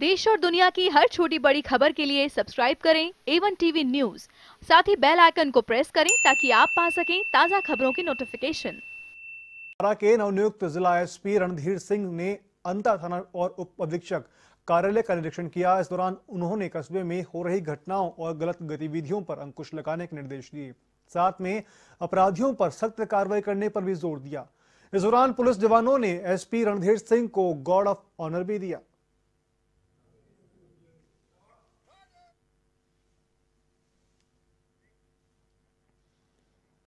देश और दुनिया की हर छोटी बड़ी खबर के लिए सब्सक्राइब करें एवन टीवी न्यूज साथ ही बेल आइकन को प्रेस करें ताकि आप पा सकें ताजा खबरों की नोटिफिकेशन के नवनियुक्त जिला एसपी रणधीर सिंह ने अंता थाना और उप अधीक्षक कार्यालय का निरीक्षण किया इस दौरान उन्होंने कस्बे में हो रही घटनाओं और गलत गतिविधियों पर अंकुश लगाने के निर्देश दिए साथ में अपराधियों पर सख्त कार्रवाई करने पर भी जोर दिया इस दौरान पुलिस जवानों ने एसपी रणधीर सिंह को गार्ड ऑफ ऑनर भी दिया